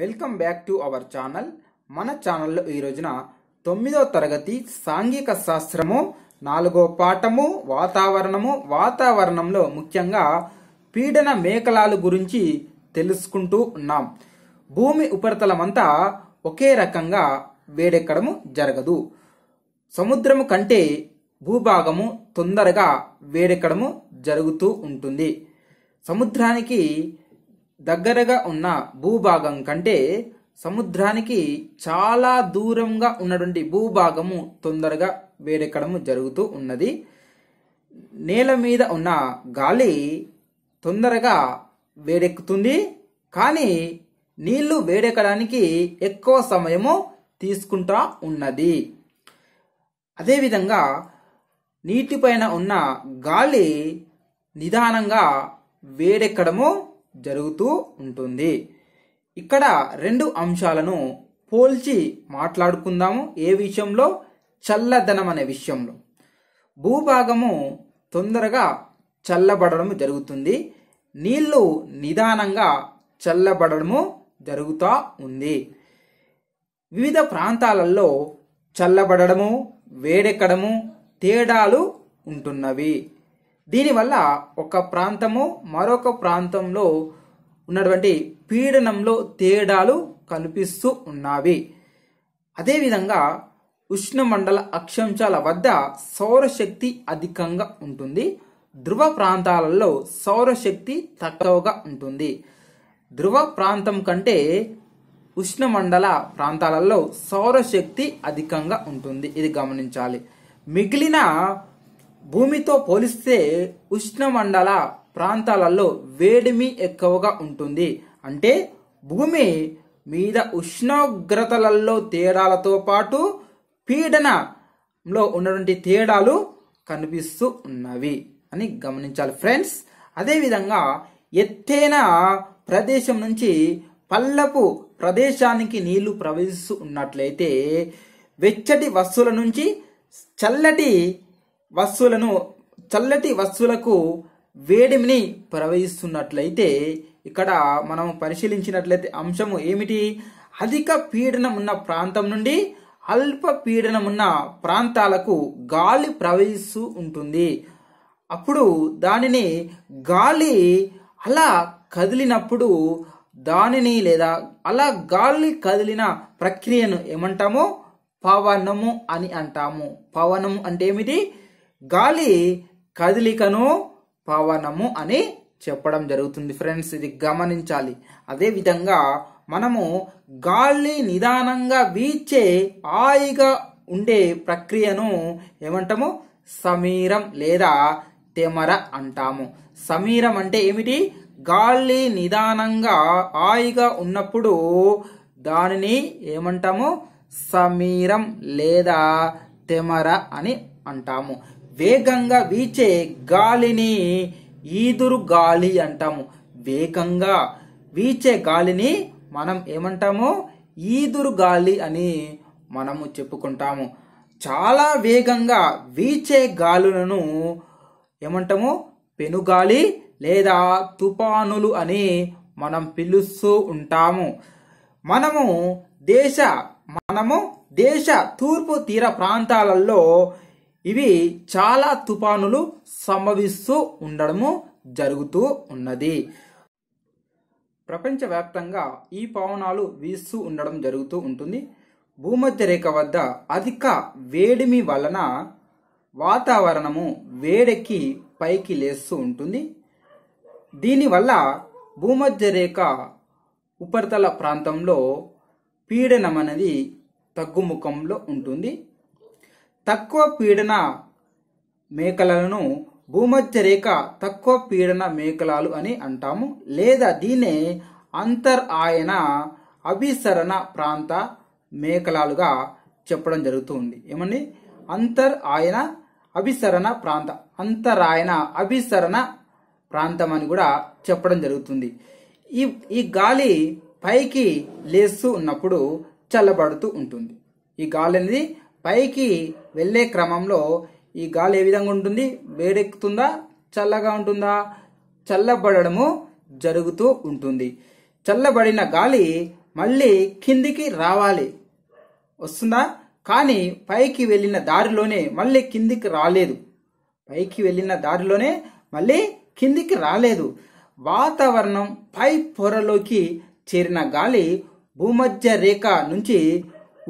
welcome back to our channel మన ఛానల్లో ఈ రోజున తొమ్మిదో తరగతి సాంఘిక శాస్త్రము నాలుగో పాఠము వాతావరణము వాతావరణంలో ముఖ్యంగా పీడన మేకలాలు గురించి తెలుసుకుంటూ ఉన్నాం భూమి ఉపరితలమంతా ఒకే రకంగా వేడెక్కడము జరగదు సముద్రము కంటే భూభాగము తొందరగా వేడెక్కడము జరుగుతూ ఉంటుంది సముద్రానికి దగ్గరగా ఉన్న భూభాగం కంటే సముద్రానికి చాలా దూరంగా ఉన్నటువంటి భూభాగము తొందరగా వేడెక్కడము జరుగుతూ ఉన్నది నేల మీద ఉన్న గాలి తొందరగా వేడెక్కుతుంది కానీ నీళ్లు వేడెక్కడానికి ఎక్కువ సమయము తీసుకుంటా ఉన్నది అదేవిధంగా నీటిపైన ఉన్న గాలి నిదానంగా వేడెక్కడము జరుగుతూ ఉంటుంది ఇక్కడ రెండు అంశాలను పోల్చి మాట్లాడుకుందాము ఏ విషయంలో చల్లదనం అనే విషయంలో భూభాగము తొందరగా చల్లబడడం జరుగుతుంది నీళ్లు నిదానంగా చల్లబడడము జరుగుతూ ఉంది వివిధ ప్రాంతాలలో చల్లబడము వేడెక్కడము తేడాలు ఉంటున్నవి దీనివల్ల ఒక ప్రాంతము మరొక ప్రాంతంలో ఉన్నటువంటి పీడనంలో తేడాలు కనిపిస్తూ ఉన్నవి అదేవిధంగా ఉష్ణమండల అక్షాంశాల వద్ద సౌరశక్తి అధికంగా ఉంటుంది ధృవ ప్రాంతాలలో సౌరశక్తి తక్కువగా ఉంటుంది ధృవ ప్రాంతం కంటే ఉష్ణమండల ప్రాంతాలలో సౌరశక్తి అధికంగా ఉంటుంది ఇది గమనించాలి మిగిలిన భూమితో పోలిస్తే ఉష్ణమండల ప్రాంతాలలో వేడిమి ఎక్కువగా ఉంటుంది అంటే భూమి మీద ఉష్ణోగ్రతలలో తేడాలతో పాటు పీడనంలో ఉన్నటువంటి తేడాలు కనిపిస్తూ ఉన్నవి అని గమనించాలి ఫ్రెండ్స్ అదేవిధంగా ఎత్తైన ప్రదేశం నుంచి పల్లపు ప్రదేశానికి నీళ్లు ప్రవహిస్తూ ఉన్నట్లయితే వెచ్చటి వస్తువుల నుంచి చల్లటి వస్తువులను చల్లటి వస్తువులకు వేడిమిని ప్రవహిస్తున్నట్లయితే ఇక్కడ మనం పరిశీలించినట్లయితే అంశము ఏమిటి అధిక పీడనం ఉన్న ప్రాంతం నుండి అల్ప పీడనం ఉన్న ప్రాంతాలకు గాలి ప్రవహిస్తూ ఉంటుంది అప్పుడు దానిని గాలి అలా కదిలినప్పుడు దానిని లేదా అలా గాలి కదిలిన ప్రక్రియను ఏమంటాము పవనము అని అంటాము పవనము అంటే ఏమిటి గాలి కదలికను పవనము అని చెప్పడం జరుగుతుంది ఫ్రెండ్స్ ఇది గమనించాలి అదేవిధంగా మనము గాలి నిదానంగా వీచే హాయిగా ఉండే ప్రక్రియను ఏమంటాము సమీరం లేదా తెమర అంటాము సమీరం అంటే ఏమిటి గాలి నిదానంగా హాయిగా ఉన్నప్పుడు దానిని ఏమంటాము సమీరం లేదా తెమర అని అంటాము వేగంగా వీచే గాలిని ఈదురు గాలి అంటాము వేగంగా వీచే గాలిని మనం ఏమంటాము ఈదురు గాలి అని మనము చెప్పుకుంటాము చాలా వేగంగా వీచే గాలులను ఏమంటాము పెనుగాలి లేదా తుపానులు అని మనం పిలుస్తూ ఉంటాము మనము దేశ మనము దేశ తూర్పు తీర ప్రాంతాలలో ఇవి చాలా తుఫానులు సంభవిస్తూ ఉండడము జరుగుతూ ఉన్నది ప్రపంచవ్యాప్తంగా ఈ పవనాలు వీస్తూ ఉండడం జరుగుతూ ఉంటుంది భూమధ్య రేఖ వద్ద అధిక వేడిమి వలన వాతావరణము వేడెక్కి పైకి లేస్తూ ఉంటుంది దీనివల్ల భూమధ్య రేఖ ఉపరితల ప్రాంతంలో పీడనం అనేది తగ్గుముఖంలో ఉంటుంది తక్కువ పీడన మేకలలను భూమధ్యరేఖ తక్కువ పీడన మేకలాలు అని అంటాము లేదా దీనే అంతర్ ఆయన అభిసరణ ప్రాంత మేకలాలుగా చెప్పడం జరుగుతుంది ఏమండి అంతర్ ఆయన అభిసరణ ప్రాంత అంతరాయన అభిసరణ ప్రాంతం అని కూడా చెప్పడం జరుగుతుంది ఈ ఈ గాలి పైకి లేస్తూ ఉన్నప్పుడు చల్లబడుతూ ఉంటుంది ఈ గాలి అనేది పైకి వెళ్ళే క్రమంలో ఈ గాలి ఏ విధంగా ఉంటుంది వేడెక్కుతుందా చల్లగా ఉంటుందా చల్లబడము జరుగుతూ ఉంటుంది చల్లబడిన గాలి మళ్ళీ కిందికి రావాలి వస్తుందా కానీ పైకి వెళ్ళిన దారిలోనే మళ్ళీ కిందికి రాలేదు పైకి వెళ్ళిన దారిలోనే మళ్ళీ కిందికి రాలేదు వాతావరణం పై పొరలోకి చేరిన గాలి భూమధ్య రేఖ నుంచి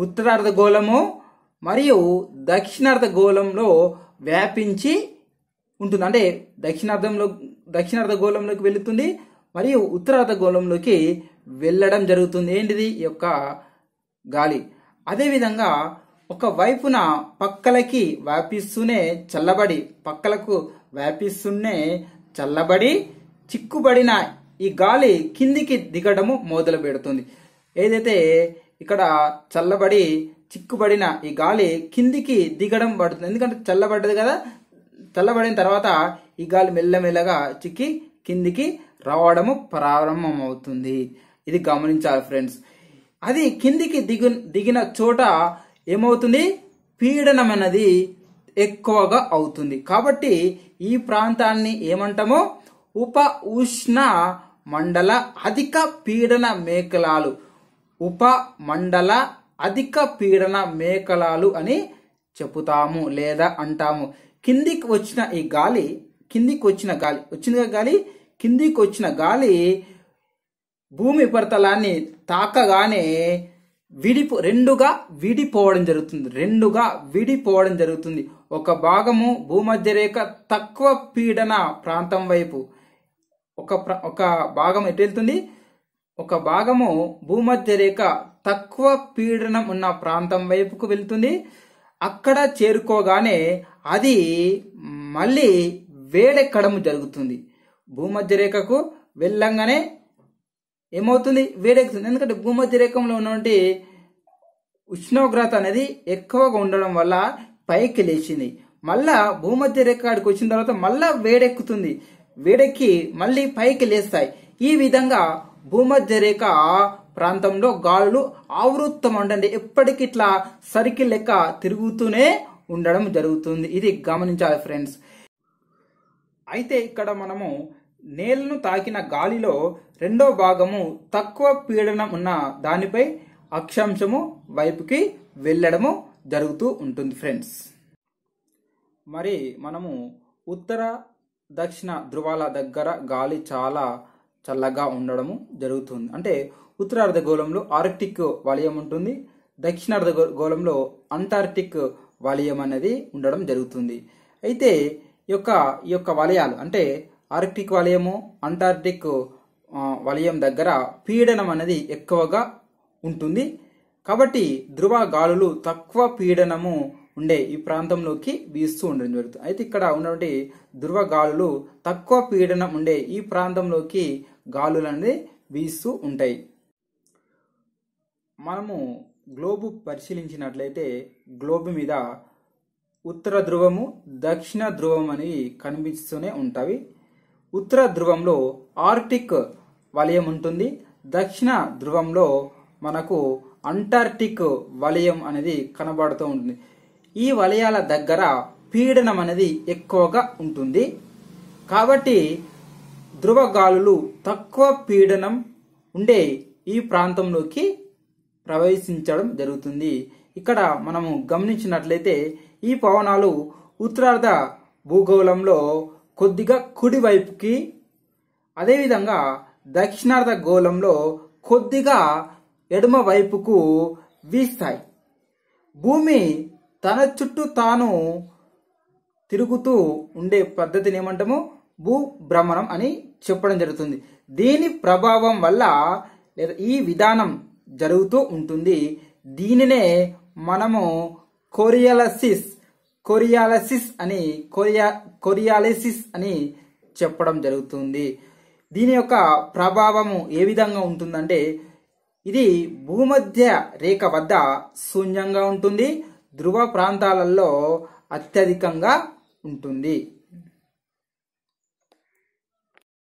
ఉత్తరార్ధగోళము మరియు దక్షిణార్థ గోళంలో వ్యాపించి ఉంటుంది అంటే దక్షిణార్థంలో దక్షిణార్థ గోళంలోకి వెళుతుంది మరియు ఉత్తరార్థ గోళంలోకి వెళ్ళడం జరుగుతుంది ఏంటిది ఈ యొక్క గాలి అదేవిధంగా ఒక వైపున పక్కలకి వ్యాపిస్తూనే చల్లబడి పక్కలకు వ్యాపిస్తూనే చల్లబడి చిక్కుబడిన ఈ గాలి కిందికి దిగడము మొదలు పెడుతుంది ఏదైతే ఇక్కడ చల్లబడి చిక్కుబడిన ఈ గాలి కిందికి దిగడం పడుతుంది ఎందుకంటే చల్లబడ్డది కదా చల్లబడిన తర్వాత ఈ గాలి మెల్లమెల్లగా చిక్కి కిందికి రావడము ప్రారంభమవుతుంది ఇది గమనించాలి ఫ్రెండ్స్ అది కిందికి దిగు దిగిన చోట ఏమవుతుంది పీడనం అన్నది ఎక్కువగా అవుతుంది కాబట్టి ఈ ప్రాంతాన్ని ఏమంటామో ఉప ఉష్ణ మండల అధిక పీడన మేకలాలు ఉపమండల అధిక పీడన మేకలాలు అని చెబుతాము లేదా అంటాము కిందికి వచ్చిన ఈ గాలి కిందికి వచ్చిన గాలి వచ్చిన గాలి కిందికి వచ్చిన గాలి భూమి ఉపరితలాన్ని తాకగానే విడిపో రెండుగా విడిపోవడం జరుగుతుంది రెండుగా విడిపోవడం జరుగుతుంది ఒక భాగము భూమధ్యరేఖ తక్కువ పీడన ప్రాంతం వైపు ఒక ఒక భాగం ఎటు వెళ్తుంది ఒక భాగము భూమధ్య రేఖ తక్కువ పీడనం ఉన్న ప్రాంతం వైపుకు వెళుతుంది అక్కడ చేరుకోగానే అది మళ్ళీ వేడెక్కడము జరుగుతుంది భూమధ్య రేఖకు వెళ్ళంగానే ఏమవుతుంది వేడెక్కుతుంది ఎందుకంటే భూమధ్య రేఖంలో ఉన్నటువంటి ఉష్ణోగ్రత అనేది ఎక్కువగా ఉండడం వల్ల పైకి లేచింది మళ్ళా భూమధ్య రేఖ అక్కడికి వచ్చిన తర్వాత మళ్ళా వేడెక్కుతుంది వేడెక్కి మళ్ళీ పైకి లేస్తాయి ఈ విధంగా భూమధ్య రేఖ ప్రాంతంలో గాలులు ఆవృత్తం ఉండండి ఎప్పటికి ఇట్లా సరికి లెక్క తిరుగుతూనే ఉండడం జరుగుతుంది ఇది గమనించాలి ఫ్రెండ్స్ అయితే ఇక్కడ మనము నేలను తాకిన గాలిలో రెండో భాగము తక్కువ పీడనం ఉన్న దానిపై అక్షాంశము వైపుకి వెళ్ళడము జరుగుతూ ఉంటుంది ఫ్రెండ్స్ మరి మనము ఉత్తర దక్షిణ ధృవాల దగ్గర గాలి చాలా చల్లగా ఉండడము జరుగుతుంది అంటే ఉత్తర అర్ధగోళంలో ఆర్కిటిక్ వలయం ఉంటుంది దక్షిణార్ధ గోళంలో అంటార్కిటిక్ వలయం అనేది ఉండడం జరుగుతుంది అయితే ఈ యొక్క ఈ యొక్క వలయాలు అంటే ఆర్కిటిక్ వలయము అంటార్టిక్ వలయం దగ్గర పీడనం అనేది ఎక్కువగా ఉంటుంది కాబట్టి ధృవ గాలులు తక్కువ పీడనము ఉండే ఈ ప్రాంతంలోకి వీస్తూ ఉండడం జరుగుతుంది అయితే ఇక్కడ ఉన్నటువంటి ధృవ గాలులు తక్కువ పీడనం ఉండే ఈ ప్రాంతంలోకి గాలులు అనేది వీస్తూ ఉంటాయి మనము గ్లోబు పరిశీలించినట్లయితే గ్లోబు మీద ఉత్తర ధ్రువము దక్షిణ ధ్రువం అనేవి కనిపిస్తూనే ఉంటాయి ఉత్తర ధ్రువంలో ఆర్టిక్ వలయం ఉంటుంది దక్షిణ ధ్రువంలో మనకు అంటార్టిక్ వలయం అనేది కనబడుతూ ఉంటుంది ఈ వలయాల దగ్గర పీడనం అనేది ఎక్కువగా ఉంటుంది కాబట్టి ధృవగాలులు తక్కువ పీడనం ఉండే ఈ ప్రాంతంలోకి ప్రవేశించడం జరుగుతుంది ఇక్కడ మనము గమనించినట్లయితే ఈ పవనాలు ఉత్తరార్ధ భూగోళంలో కొద్దిగా కుడివైపుకి అదేవిధంగా దక్షిణార్ధ గోళంలో కొద్దిగా ఎడమ వైపుకు వీస్తాయి భూమి తన చుట్టూ తాను తిరుగుతూ ఉండే పద్ధతిని ఏమంటాము భూ భ్రమణం అని చెప్పడం జరుగుతుంది దీని ప్రభావం వల్ల లేదా ఈ విధానం జరుగుతూ ఉంటుంది దీనినే మనము కొరియాలసిస్ కొరియాలసిస్ అని కొరియా కొరియాలసిస్ అని చెప్పడం జరుగుతుంది దీని యొక్క ప్రభావము ఏ విధంగా ఉంటుందంటే ఇది భూమధ్య రేఖ వద్ద శూన్యంగా ఉంటుంది ధృవ ప్రాంతాలలో అత్యధికంగా ఉంటుంది